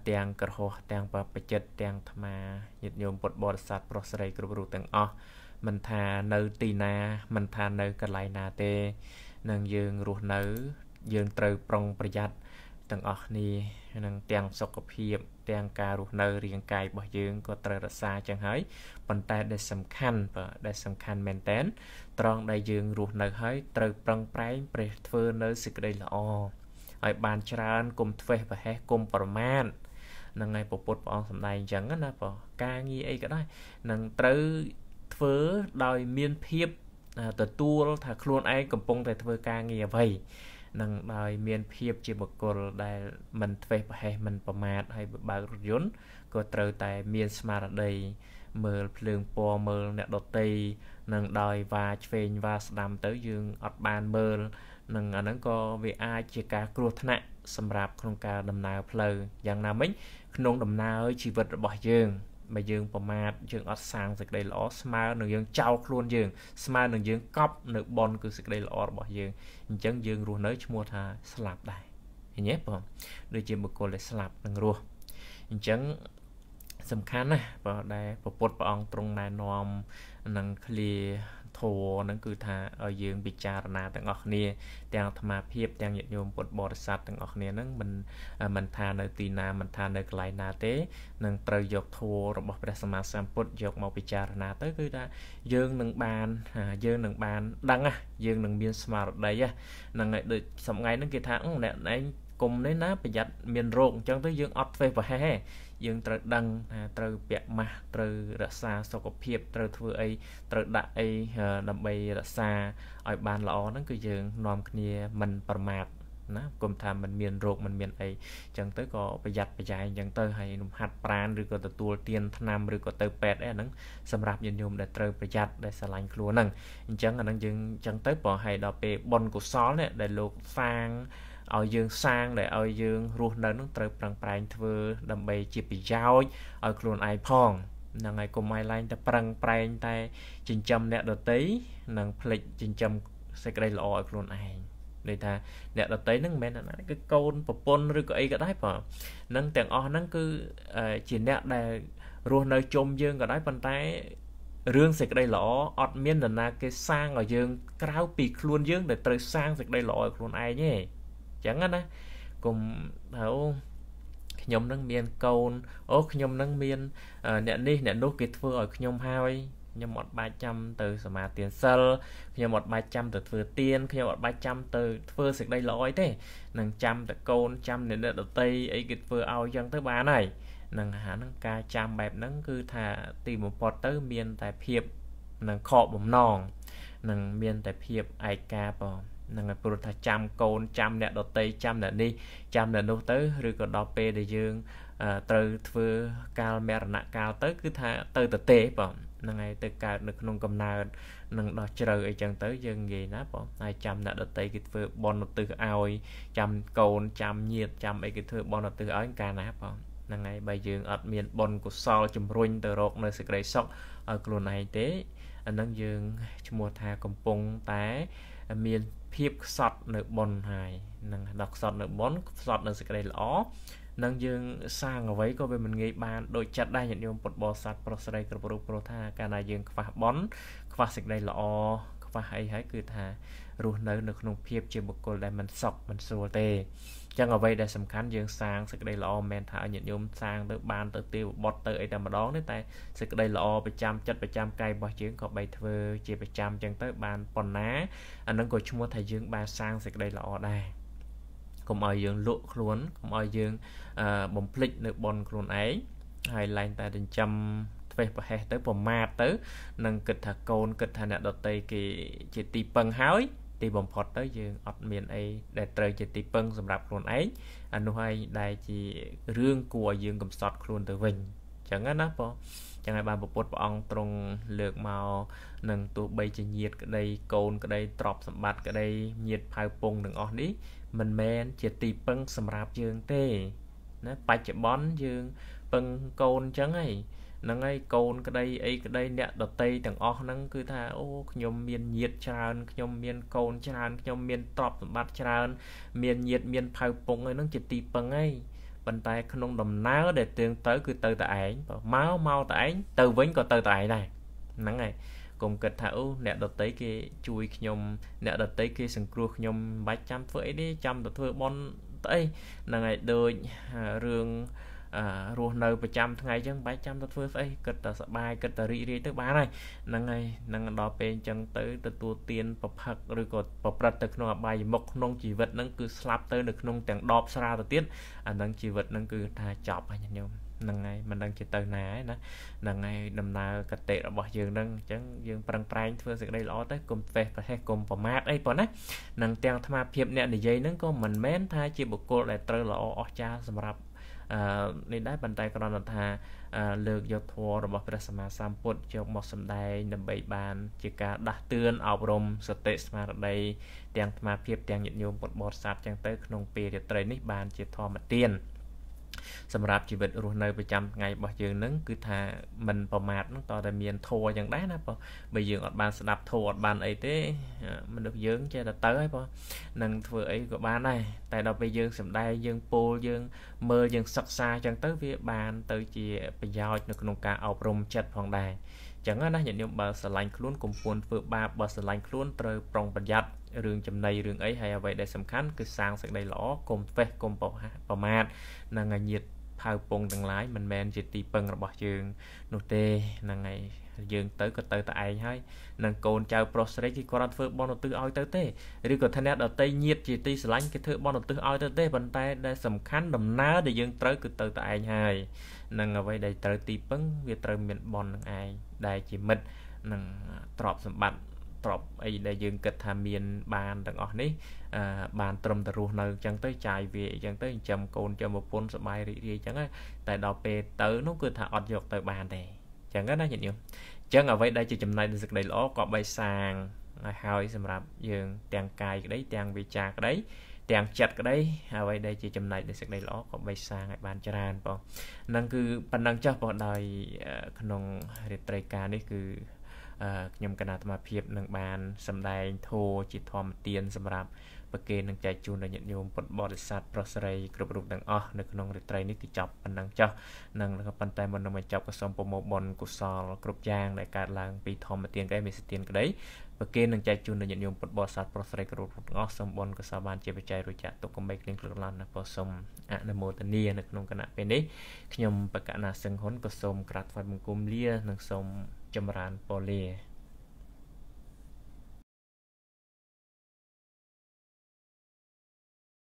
ទាំងក្រហោះទាំងបព្វជិតទាំងអាត្មាញាតិញោមពុទ្ធបរិស័ទប្រុសស្រីគ្រប់រូបទាំងអស់មិនថានៅទីណាមិនថានៅកន្លែងណាទេនឹងយើងរស់នៅ យើងត្រូវប្រុងប្រយ័ត្នទាំងអស់គ្នានឹងទាំងសុខភាពទាំងការរស់នៅរាងកាយរបស់យើងក៏ត្រូវរក្សាចឹងហើយប៉ុន្តែដែលសំខាន់បាទដែលសំខាន់មែនតែនត្រង់ដែលយើងរស់នៅហើយត្រូវប្រឹងប្រែងប្រេះធ្វើនៅសេចក្តីល្អឲ្យបានច្រើនគុំធ្វេសប្រហែសគុំប្រមាថនឹងឯពុទ្ធព្រះអង្គសម្ដែងអញ្ចឹងណាបងការងារអីក៏ដោយនឹងត្រូវធ្វើដោយមានភាពទទួលថាខ្លួនឯងកំពុងតែធ្វើការងារអ្វីនឹងដោយមានភាពជាបុគ្គលដែលមិនធ្វេសប្រហែសមិន ប្រមាថហើយបើករថយន្តក៏ត្រូវតែ មាន ស្មារតីមើលភ្លើងពណ៌មើលអ្នកដតីនឹងដោយវ៉ាឆ្វេងវ៉ាស្ដាំទៅយើងអត់បានមើលនឹងអាហ្នឹងក៏វាអាចជាការគ្រោះថ្នាក់សម្រាប់ក្នុងការដំណើរផ្លូវយ៉ាងណាមិញក្នុងដំណើរជីវិតរបស់យើងបើយើងប្រមាថយើងអត់សាងសេចក្តីល្អស្មើនឹងយើងចោលខ្លួនយើងស្មើនឹងយើងកប់នៅបនគឺសេចក្តីល្អរបស់យើងអញ្ចឹងយើងរស់នៅឈ្មោះថាស្លាប់ដែរឃើញទេបងដូចជាបុគ្គលដែលស្លាប់នឹងរស់អញ្ចឹងសំខាន់ណាស់បើដែលពុទ្ធព្រះអង្គទ្រង់ណែនាំនឹងឃ្លាធម៌ហ្នឹងគឺថាឲ្យយើងពិចារណាទាំងអស់គ្នាទាំងអាត្មាភាពទាំងញាតិញោមពុទ្ធបរិស័ទទាំងអស់គ្នាហ្នឹងមិនមិនថានៅទីណាមិនថានៅកន្លែងណាទេនឹងត្រូវយកធម៌របស់ព្រះសម្មាសម្ពុទ្ធយកមកពិចារណាទៅគឺថាយើងនឹងបានយើងនឹងបានដឹងណាយើងនឹងមានស្មារតីហ្នឹងហើយដូចសម្ងៃហ្នឹងគេថាអ្នកឯងគុំនេះណាប្រយ័ត្នមានរោគអញ្ចឹងទៅយើងអត់ធ្វើប្រហែសទេយើងត្រូវដឹងថាត្រូវពាក់ម៉ាស់ត្រូវរក្សាសុខភាពត្រូវធ្វើអីត្រូវដាក់អីដើម្បីរក្សាឲ្យបានល្អហ្នឹងគឺយើងនាំគ្នាមិនប្រមាទណាគុំថាมันមានរោគมันមានអីអញ្ចឹងទៅក៏ប្រយ័ត្នប្រយែងអញ្ចឹងទៅហើយលំហាត់ប្រានឬក៏ទទួលទានថ្នាំឬក៏ទៅពេទ្យអីហ្នឹងសម្រាប់ញាតិញោមដែលត្រូវប្រយ័ត្នដែលស្រឡាញ់ខ្លួនហ្នឹងអញ្ចឹងអាហ្នឹងយើងអញ្ចឹងទៅប្រហែលដល់ពេលប៉ុនកុសលនេះដែលលោកសាងឲ្យយើងសាងដែលឲ្យយើងរស់នៅនឹងត្រូវប្រឹងប្រែងធ្វើដើម្បីជាប្រយោជន៍ឲ្យខ្លួនឯងផងហ្នឹងហើយកុំឲ្យឡើងតែប្រឹងប្រែងតែចិញ្ចឹមអ្នកដតីនិងផ្លិចចិញ្ចឹមសេចក្តីល្អឲ្យខ្លួនឯងន័យថាអ្នកដតីហ្នឹងមិនមែនអាណាគឺកូនប្រពន្ធឬក៏អីក៏ដែរបងនឹងទាំងអស់ហ្នឹងគឺជាអ្នកដែលរស់នៅជុំយើងក៏ដែរប៉ុន្តែរឿងសេចក្តីល្អអត់មាននរណាគេសាងឲ្យយើងក្រៅពីខ្លួនយើងដែលត្រូវសាងសេចក្តីល្អឲ្យខ្លួនឯងទេចឹងណាកុំអូខ្ញុំនឹងមានកូនអូខ្ញុំនឹងមាន អ្នកនេះអ្នកនោះគេធ្វើឲ្យខ្ញុំហើយខ្ញុំអត់បាច់ចាំទៅសមាទានសិលខ្ញុំអត់បាច់ចាំទៅធ្វើទានខ្ញុំអត់បាច់ចាំទៅធ្វើសេចក្តីល្អអីទេនឹងចាំតកូនចាំអ្នកដតីអីគេធ្វើឲ្យចឹងទៅបានហើយនឹងអាហ្នឹងការចាំបែបហ្នឹងគឺថាទីបំផុតទៅមាន តែភាពនឹងខកបំណងនឹងមានតែភាពឯកាបងនឹងព្រោះថាចាំកូនចាំអ្នកដតីចាំអ្នកនេះចាំអ្នកនោះទៅឬក៏ដល់ពេលដែលយើងត្រូវធ្វើកាលមរណកាលទៅគឺថាទៅទៅទេបងហ្នឹងហើយទៅកើតនៅក្នុងកំណើតនឹងដោះជ្រៅអីចឹងទៅយើងងាយណាបងហើយចាំអ្នកដតីគេធ្វើបនឧទ្ទិសឲ្យចាំកូនចាំញាតចាំអីគេធ្វើបនឧទ្ទិសឲ្យកាលណាបងហ្នឹងហើយបើយើងអត់មានបនកុសលជំរុញទៅរក នៅសេចក្តីសុខឲ្យខ្លួនឯងទេអានឹងយើងឈ្មោះថាកំពុងតែ មានភាពខ្សត់នៅបនហើយ នឹងដល់ខ្សត់នៅបនខ្សត់នៅសេចក្តីល្អនឹងយើងសាងអ្វីក៏វាមិនងាយបានដូចចិត្តដែរញាតិញោមពុទ្ធបរិស័ទប្រុសស្រីគ្រប់រូបព្រោះថា កាលណាយើងខ្វះបនខ្វះសេចក្តីល្អខ្វះអីហើយគឺថារស់នៅនៅក្នុងភាពជាបុគ្គលដែលមិនសុខមិនស្រួលទេអញ្ចឹងអ្វីដែលសំខាន់យើងសាងសេចក្តីល្អមែនថាញាតិញោមសាងទៅបានទៅទេវបុត្រទៅអីតែម្ដងទេតែសេចក្តីល្អប្រចាំចិត្តប្រចាំកាយរបស់យើងក៏បីធ្វើជាប្រចាំអញ្ចឹងទៅបានប៉ុណ្ណាអានឹងក៏ឈ្មោះថាយើងបានសាងសេចក្តីល្អដែរកុំឲ្យយើងលក់ខ្លួនកុំឲ្យយើងបំភ្លេចនៅបនខ្លួនឯងហើយឡែងតែចិញ្ចឹមធ្វេសប្រហែសទៅប្រមាថទៅនឹងគិតថាកូនគិតថាអ្នកដតីគេជាទីពឹងហើយទីបំផុតទៅយើងអត់មានអីដែលត្រូវជាទីពឹងសម្រាប់ខ្លួនឯងអានោះហើយដែលជារឿងគួរឲ្យយើងកំសត់ ខ្លួនទៅវិញចឹងណាបងចឹងហើយបានពពុទ្ធព្រះអង្គទ្រង់លើកមកនឹងទោះបីជាញាតក្តីកូនក្តីទ្រព្យសម្បត្តិក្តីញាតផៅពងទាំងអស់នេះមិនមែនជាទីពឹងសម្រាប់យើងទេណាបច្ចុប្បន្នយើងពឹងកូនចឹងហើយហ្នឹងហើយកូនក្តីអីក្តី អ្នកដតីទាំងអស់ហ្នឹងគឺថាអូខ្ញុំមានញាតច្រើនខ្ញុំមានកូនច្រើនខ្ញុំមានទ្រព្យសម្បត្តិច្រើន មានញាត មានផៅពងអីហ្នឹងជាទីពឹងហើយប៉ុន្តែក្នុងដំណើរដែលទៀងទៅ គឺទៅតែឯងមកមកតែឯងទៅវិញក៏ទៅតែឯងដែរហ្នឹងហើយកុំគិតថាអូអ្នកដតីគេជួយខ្ញុំ អ្នកដតីគេសង្គ្រោះខ្ញុំមិនបាច់ចាំធ្វើអីទេចាំតែធ្វើបន់ទៅអីហ្នឹងហើយដូចរឿងអឺរស់នៅប្រចាំថ្ងៃអញ្ចឹងបាយចាំទៅធ្វើស្អីគិតតែសបាយគិតតែរីករាយទៅបានហើយហ្នឹងហើយហ្នឹងដល់ពេលអញ្ចឹងទៅទទួលទានប្រផឹកឬក៏ប្រព្រឹត្តទៅក្នុងអបាយមុខក្នុងជីវិតហ្នឹងគឺស្លាប់ទៅនៅក្នុងទាំងដបស្រាទៅទៀតអាហ្នឹងជីវិតហ្នឹងគឺថាចប់ហើយញោមហ្នឹងហើយមិនដឹងជាទៅណាហើយណាហ្នឹងហើយដំណើរកតិរបស់យើងហ្នឹងអញ្ចឹងយើងប្រឹងប្រែងធ្វើសេចក្តីល្អទៅកុំប្រេះប្រហែសកុំប្រមាថអីប៉ុណ្ណានឹងទាំងអាត្មាភាពអ្នកនិយាយហ្នឹងក៏មិនមែនថាជាបុគ្គលដែលត្រូវល្អអស្ចារ្យសម្រាប់នេះដែរប៉ុន្តែគ្រាន់តែថាលើកយកធម៌របស់ព្រះសម្មាសម្ពុទ្ធយកមកសម្ដែងដើម្បីបានជាការដាស់តឿនអប់រំសតិស្មារតីទាំងអាត្មាភាពទាំងញាតិញោមពុទ្ធបរិស័ទចឹងទៅក្នុងពេលរាត្រីនេះបានជាធម្មទានសម្រាប់ជីវិតរស់នៅប្រចាំថ្ងៃរបស់យើងនឹងគឺថាมันប្រមាថនឹងតតែមានធัวយ៉ាងដែរណាបងបើយើងអត់បានស្ដាប់ធัวអត់បានអីទេមនុស្សយើងចេះតែទៅហើយបងនឹងធ្វើអីក៏បានដែរតែដល់ពេលយើងសំដែងយើងពោលយើងមើលយើងសិក្សាចឹងទៅវាបាន ទៅជាប្រយោជន៍នៅក្នុងការអប់រំចិត្តផងដែរចឹងណាញាតិញោមបើស្រឡាញ់ខ្លួនកុំពួនធ្វើបាបបើស្រឡាញ់ខ្លួនត្រូវប្រុងប្រយ័ត្នរឿងចំណៃរឿងអីហើយអ្វីដែលសំខាន់គឺសាងសេចក្តីល្អកុំវេះកុំប្រមាថនឹងឲ្យញាត ផៅពងទាំងឡាយមិនមែនជាទីពឹងរបស់យើងនោះទេហ្នឹងហើយយើងទៅក៏ទៅតែឯងហើយនឹងកូនចៅ ប្រុសស្រីគេគាត់អត់ធ្វើបនឧទ្ទិសឲ្យទៅទេឬក៏ថាអ្នកដតីញាតជាទីស្រឡាញ់គេធ្វើបនឧទ្ទិសឲ្យទៅទេប៉ុន្តែដែលសំខាន់ដំណើរដែលយើងត្រូវគឺទៅតែឯងហើយនឹងអ្វីដែលត្រូវទីពឹង វាត្រូវមានបននឹងឯងដែលជាមិត្តនឹងទ្រព្យសម្បត្តិទ្រព្យអីដែលយើងគិតថាមាន បានទាំងអស់នេះ បានត្រឹមតែរស់នៅអញ្ចឹងទៅចាយវាអញ្ចឹងទៅចិញ្ចឹមកូនចិញ្ចឹមប្រពន្ធសប្បាយរីករាយអញ្ចឹងតែដល់ពេលទៅនោះគឺថាអត់យក ទៅបានទេអញ្ចឹងណាញាតិញោមអញ្ចឹងអ្វីដែលជាចំណែកនៃសេចក្តីល្អក៏បីសាងហើយ សម្រាប់យើង ទាំងកាយក្តីទាំងវាចាក្តី ទាំងចិត្តក្តីអ្វីដែលជាចំណែកនៃសេចក្តីល្អក៏បីសាងឲ្យបានច្រើនបងនឹងគឺប៉ុណ្ណឹងចោះបងដោយក្នុងរាត្រីការនេះគឺខ្ញុំគណៈអាត្មាភាពនឹងបាន សម្ដែងធម៌ជាធម្មទានសម្រាប់ប្រគេននឹងចែកជូនដល់ញាតិញោមពុទ្ធបរិស័ទប្រុសស្រីគ្រប់រូបទាំងអស់នៅក្នុងរាត្រីនេះគឺចប់ប៉ុណ្ណឹងចោះនឹងប៉ុន្តែមុននឹងបញ្ចប់ក៏សូមប្រមូលបុណ្យកុសលគ្រប់យ៉ាងដែលកើតឡើងពីធម្មទានក្តីមេសទានក្តីប្រគេននឹងចែកជូនដល់ញាតិញោមពុទ្ធបរិស័ទប្រុសស្រីគ្រប់រូបទាំងអស់សូមបុណ្យកុសលបានជាបច្ច័យរួចចាក់ទុកកំបីគ្លៀងគ្លឹកឡានណាពោសូមអនុមោទនានៅក្នុងគណៈពេលនេះខ្ញុំបកណាសឹងហ៊ុនក៏សូមក្រាបថ្វាយបង្គំលានិងសូមចម្រើនពលា